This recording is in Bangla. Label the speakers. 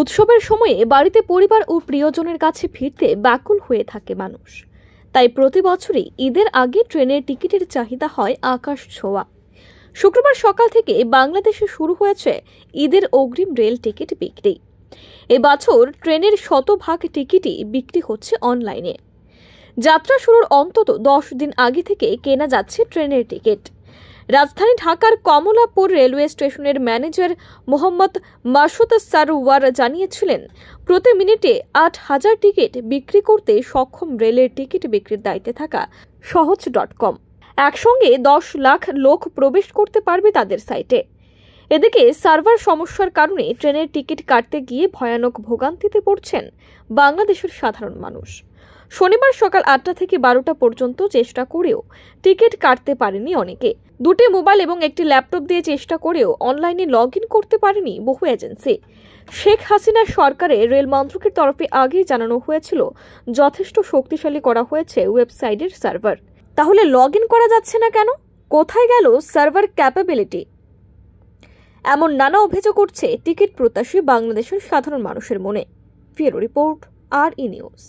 Speaker 1: উৎসবের সময়ে বাড়িতে পরিবার ও প্রিয়জনের কাছে ফিরতে ব্যাকুল হয়ে থাকে মানুষ তাই প্রতি বছরই ঈদের আগে ট্রেনের টিকিটের চাহিদা হয় আকাশ ছোঁয়া শুক্রবার সকাল থেকে বাংলাদেশে শুরু হয়েছে ঈদের অগ্রিম রেল টিকিট বিক্রি এবছর ট্রেনের শতভাগ টিকিটই বিক্রি হচ্ছে অনলাইনে যাত্রা শুরুর অন্তত দশ দিন আগে থেকে কেনা যাচ্ছে ট্রেনের টিকিট রাজধানী ঢাকার কমলাপুর রেলওয়ে স্টেশনের ম্যানেজার মোহাম্মদ মাসুদ সারওয়ার জানিয়েছিলেন প্রতি মিনিটে আট হাজার টিকিট বিক্রি করতে সক্ষম রেলের টিকিট বিক্রির দায়িত্বে থাকা সহজ ডট কম একসঙ্গে দশ লাখ লোক প্রবেশ করতে পারবে তাদের সাইটে এদিকে সার্ভার সমস্যার কারণে ট্রেনের টিকিট কাটতে গিয়ে ভয়ানক ভোগান্তিতে পড়ছেন বাংলাদেশের সাধারণ মানুষ শনিবার সকাল আটটা থেকে বারোটা পর্যন্ত চেষ্টা করেও টিকিট কাটতে পারেনি অনেকে দুটি মোবাইল এবং একটি ল্যাপটপ দিয়ে চেষ্টা করেও অনলাইনে লগ করতে পারেনি বহু এজেন্সি শেখ হাসিনা সরকারে রেল মন্ত্রকের তরফে আগেই জানানো হয়েছিল যথেষ্ট শক্তিশালী করা হয়েছে ওয়েবসাইটের সার্ভার তাহলে লগ করা যাচ্ছে না কেন কোথায় গেল সার্ভার ক্যাপাবিলিটি এমন নানা অভিযোগ উঠছে টিকিট প্রত্যাশী বাংলাদেশের সাধারণ মানুষের মনে ফিরো রিপোর্ট আর ই নিউজ